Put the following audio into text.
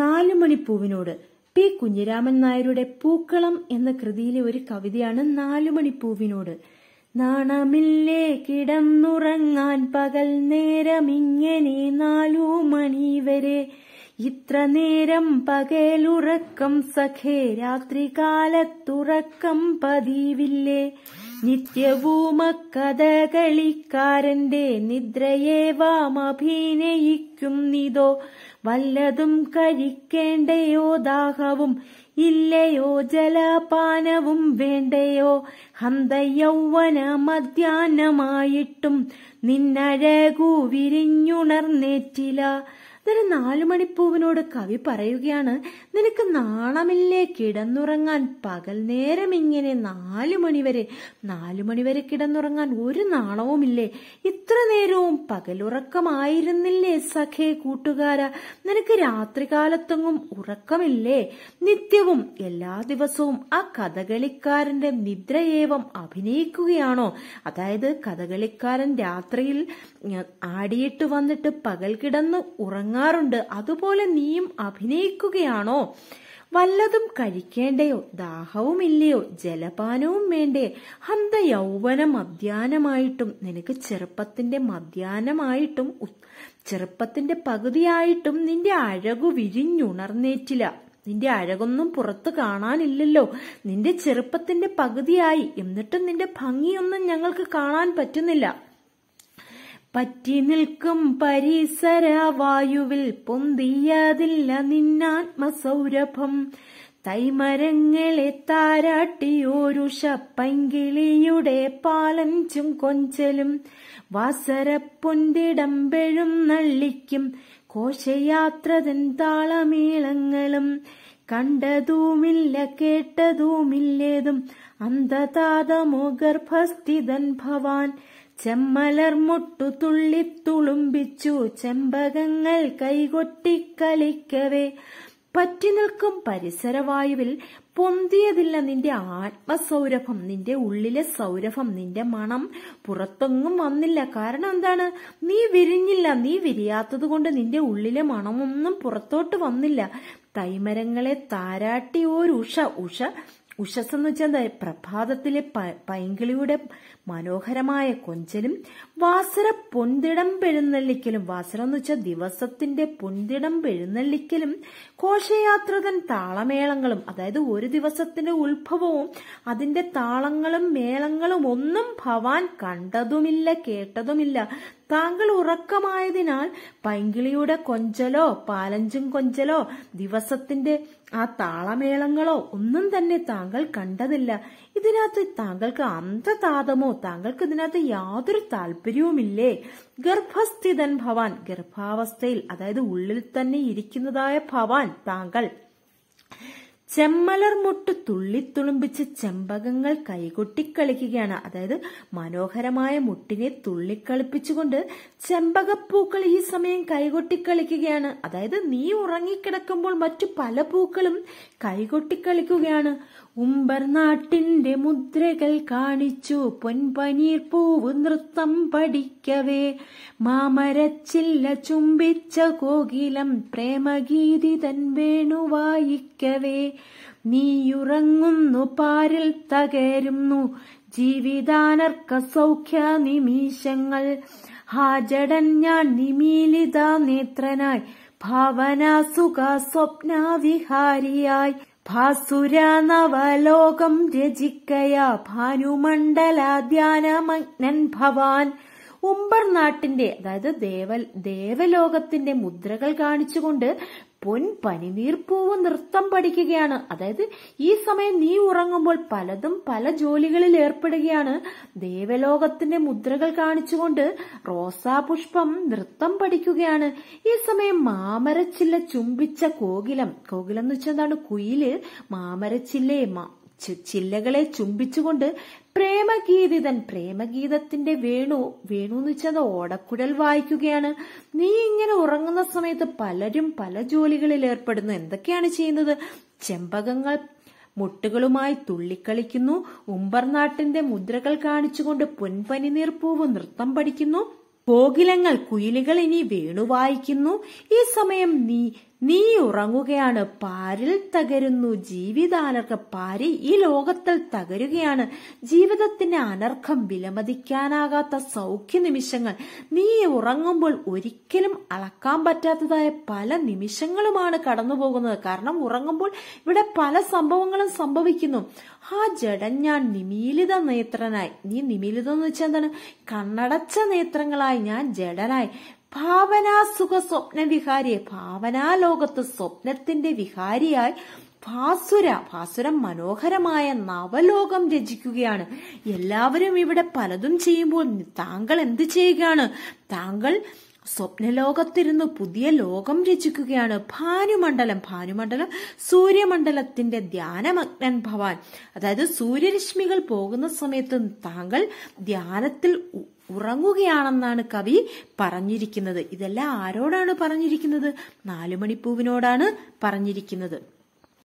നാലുമണിപ്പൂവിനോട് P Kunhiraman നായരുടെ പൂക്കളം എന്ന കൃതിയിലെ ഒരു കവിതയാണ് നാലുമണിപ്പൂവിനോട് നാണമില്ലേ കിടന്നുറങ്ങാൻ പകൽ നേരമിങ്ങനെ നാലു മണി വരെ ഇത്ര നേരം പകലുറക്കം സഖേ രാത്രി കാലത്തുറക്കം പതിവില്ലേ നിത്യവൂമക്കഥകളിക്കാരന്റെ കളിക്കാരന്റെ നിദ്രയേവാമഭിനയിക്കും നിതോ വല്ലതും കഴിക്കേണ്ടയോ ദാഹവും ഇല്ലയോ ജലപാനവും വേണ്ടയോ ഹന്ത യൗവന മധ്യാഹ്നമായിട്ടും നിന്നഴകു വിരിഞ്ഞുണർന്നേറ്റില അന്നേരം നാലുമണിപ്പൂവിനോട് കവി പറയുകയാണ് നിനക്ക് നാണമില്ലേ കിടന്നുറങ്ങാൻ പകൽ നേരം ഇങ്ങനെ നാലു മണിവരെ നാലു മണിവരെ കിടന്നുറങ്ങാൻ ഒരു നാണവുമില്ലേ ഇത്ര നേരവും പകലുറക്കമായിരുന്നില്ലേ സഖേ കൂട്ടുകാര നിനക്ക് രാത്രികാലത്തെങ്ങും ഉറക്കമില്ലേ നിത്യവും എല്ലാ ദിവസവും ആ കഥകളിക്കാരന്റെ നിദ്രയേവം അഭിനയിക്കുകയാണോ അതായത് കഥകളിക്കാരൻ രാത്രിയിൽ ആടിയിട്ട് വന്നിട്ട് പകൽ കിടന്ന് ഉറങ്ങാൻ തോന്നാറുണ്ട് അതുപോലെ നീയും അഭിനയിക്കുകയാണോ വല്ലതും കഴിക്കേണ്ടയോ ദാഹവുമില്ലയോ ജലപാനവും വേണ്ടേ ഹന്ത യൗവന മധ്യാനമായിട്ടും നിനക്ക് ചെറുപ്പത്തിന്റെ മധ്യാനമായിട്ടും ചെറുപ്പത്തിന്റെ പകുതിയായിട്ടും നിന്റെ അഴകു വിരിഞ്ഞുണർന്നേറ്റില്ല നിന്റെ അഴകൊന്നും പുറത്തു കാണാനില്ലല്ലോ നിന്റെ ചെറുപ്പത്തിന്റെ പകുതിയായി എന്നിട്ടും നിന്റെ ഭംഗിയൊന്നും ഞങ്ങൾക്ക് കാണാൻ പറ്റുന്നില്ല പറ്റി നിൽക്കും പരിസര വായുവിൽ പൊന്തിയതില്ല നിന്നാത്മസൗരഭം തൈമരങ്ങളെ താരാട്ടിയോരു ശപ്പങ്കിളിയുടെ പാലഞ്ചും കൊഞ്ചലും വാസരപ്പൊന്തിടമ്പെഴും നള്ളിക്കും കോശയാത്രതൻ താളമീളങ്ങളും കണ്ടതുമില്ല കേട്ടതുമില്ലേതും അന്ധതാതമോ ഗർഭസ്ഥിതൻ ഭവാൻ ചെമ്മലർമൊട്ടു തുള്ളിത്തുളുമ്പിച്ചു ചെമ്പകങ്ങൾ കൈകൊട്ടിക്കളിക്കവേ പറ്റി നിൽക്കും പരിസരവായുവിൽ പൊന്തിയതില്ല നിന്റെ ആത്മസൗരഭം നിന്റെ ഉള്ളിലെ സൗരഭം നിന്റെ മണം പുറത്തൊന്നും വന്നില്ല കാരണം എന്താണ് നീ വിരിഞ്ഞില്ല നീ വിരിയാത്തത് കൊണ്ട് നിന്റെ ഉള്ളിലെ മണമൊന്നും പുറത്തോട്ട് വന്നില്ല തൈമരങ്ങളെ താരാട്ടി ഒരു ഉഷ ഉഷസ് എന്ന് വെച്ചാൽ പ്രഭാതത്തിലെ പൈങ്കിളിയുടെ മനോഹരമായ കൊഞ്ചലും വാസര പൊന്തിടം പെഴുന്നള്ളിക്കലും വാസര എന്ന് വെച്ചാൽ ദിവസത്തിന്റെ പൊന്തിടം പെഴുന്നള്ളിക്കലും ഘോഷയാത്രകൻ താളമേളങ്ങളും അതായത് ഒരു ദിവസത്തിന്റെ ഉത്ഭവവും അതിന്റെ താളങ്ങളും മേളങ്ങളും ഒന്നും ഭവാൻ കണ്ടതുമില്ല കേട്ടതുമില്ല താങ്കൾ ഉറക്കമായതിനാൽ പൈങ്കിളിയുടെ കൊഞ്ചലോ പാലഞ്ചും കൊഞ്ചലോ ദിവസത്തിന്റെ ആ താളമേളങ്ങളോ ഒന്നും തന്നെ താങ്കൾ കണ്ടതില്ല ഇതിനകത്ത് താങ്കൾക്ക് അന്ധതാതമോ താങ്കൾക്ക് ഇതിനകത്ത് യാതൊരു താല്പര്യവുമില്ലേ ഗർഭസ്ഥിതൻ ഭവാൻ ഗർഭാവസ്ഥയിൽ അതായത് ഉള്ളിൽ തന്നെ ഇരിക്കുന്നതായ ഭവാൻ താങ്കൾ ചെമ്മലർ മുട്ട് തുള്ളിത്തുളുമ്പിച്ച് ചെമ്പകങ്ങൾ കൈകൊട്ടിക്കളിക്കുകയാണ് അതായത് മനോഹരമായ മുട്ടിനെ തുള്ളിക്കളിപ്പിച്ചുകൊണ്ട് ചെമ്പകപ്പൂക്കൾ ഈ സമയം കൈകൊട്ടിക്കളിക്കുകയാണ് അതായത് നീ ഉറങ്ങിക്കിടക്കുമ്പോൾ മറ്റു പല പൂക്കളും കൈകൊട്ടിക്കളിക്കുകയാണ് ഉംബർനാട്ടിന്റെ മുദ്രകൾ കാണിച്ചു പൊൻപനീർ പൂവ് നൃത്തം പഠിക്കവേ മാമരച്ചില്ല ചുംബിച്ച കോകിലം പ്രേമഗീതി തൻ വേണുവായിക്കവേ നീയുറങ്ങുന്നു പാരിൽ തകരുന്നു ജീവിതാനർക്ക സൗഖ്യ നിമിഷങ്ങൾ ഹാജടൻ ഞാൻ നിമീലിത നേത്രനായി ഭാവനാസുഖ സ്വപ്നാവിഹാരിയായി ഭാസുരാനവലോകം രചിക്കയാ ഭാനുമണ്ഡലാധ്യാനമഗ്നൻ ഭവാൻ ഉമ്പർ നാട്ടിന്റെ അതായത് ദേവ ദേവലോകത്തിന്റെ മുദ്രകൾ കാണിച്ചുകൊണ്ട് പൊൻ പനിനീർ പൂവ് നൃത്തം പഠിക്കുകയാണ് അതായത് ഈ സമയം നീ ഉറങ്ങുമ്പോൾ പലതും പല ജോലികളിൽ ഏർപ്പെടുകയാണ് ദേവലോകത്തിന്റെ മുദ്രകൾ കാണിച്ചുകൊണ്ട് റോസാപുഷ്പം നൃത്തം പഠിക്കുകയാണ് ഈ സമയം മാമരച്ചില്ല ചുംബിച്ച കോകിലം കോകിലം എന്ന് വെച്ചാൽ എന്താണ് കുയില് മാമരച്ചില്ലേ ചില്ലകളെ ചുംബിച്ചുകൊണ്ട് പ്രേമഗീതിതൻ പ്രേമഗീതത്തിന്റെ വേണു വേണു എന്ന് വെച്ചാൽ ഓടക്കുഴൽ വായിക്കുകയാണ് നീ ഇങ്ങനെ ഉറങ്ങുന്ന സമയത്ത് പലരും പല ജോലികളിൽ ഏർപ്പെടുന്നു എന്തൊക്കെയാണ് ചെയ്യുന്നത് ചെമ്പകങ്ങൾ മുട്ടുകളുമായി തുള്ളിക്കളിക്കുന്നു ഉമ്പർനാട്ടിന്റെ മുദ്രകൾ കാണിച്ചുകൊണ്ട് പൊൻപനിനീർപ്പൂവ് നൃത്തം പഠിക്കുന്നു കോകിലങ്ങൾ കുയിലുകൾ ഇനി വേണു വായിക്കുന്നു ഈ സമയം നീ നീ ഉറങ്ങുകയാണ് പാരിൽ തകരുന്നു ജീവിതാനർഹ പാരി ഈ ലോകത്തിൽ തകരുകയാണ് ജീവിതത്തിന്റെ അനർഘം വിലമതിക്കാനാകാത്ത സൗഖ്യ നിമിഷങ്ങൾ നീ ഉറങ്ങുമ്പോൾ ഒരിക്കലും അളക്കാൻ പറ്റാത്തതായ പല നിമിഷങ്ങളുമാണ് കടന്നുപോകുന്നത് കാരണം ഉറങ്ങുമ്പോൾ ഇവിടെ പല സംഭവങ്ങളും സംഭവിക്കുന്നു ആ ജഡൻ ഞാൻ നിമീലിത നേത്രനായി നീ നിമീലിതെന്ന് വെച്ചാൽ എന്താണ് കണ്ണടച്ച നേത്രങ്ങളായി ഞാൻ ജഡനായി ഭാവനാസുഖ സ്വപ്നവിഹാരിയെ ഭാവനാലോകത്ത് സ്വപ്നത്തിന്റെ വിഹാരിയായി ഭാസുര ഭാസുരം മനോഹരമായ നവലോകം രചിക്കുകയാണ് എല്ലാവരും ഇവിടെ പലതും ചെയ്യുമ്പോൾ താങ്കൾ എന്ത് ചെയ്യുകയാണ് താങ്കൾ സ്വപ്നലോകത്തിരുന്ന് പുതിയ ലോകം രചിക്കുകയാണ് ഭാനുമണ്ഡലം ഭാനുമണ്ഡലം സൂര്യമണ്ഡലത്തിന്റെ ധ്യാനമഗ്നൻ ഭവാൻ അതായത് സൂര്യരശ്മികൾ പോകുന്ന സമയത്ത് താങ്കൾ ധ്യാനത്തിൽ ഉറങ്ങുകയാണെന്നാണ് കവി പറഞ്ഞിരിക്കുന്നത് ഇതെല്ലാം ആരോടാണ് പറഞ്ഞിരിക്കുന്നത് നാലുമണിപ്പൂവിനോടാണ് പറഞ്ഞിരിക്കുന്നത്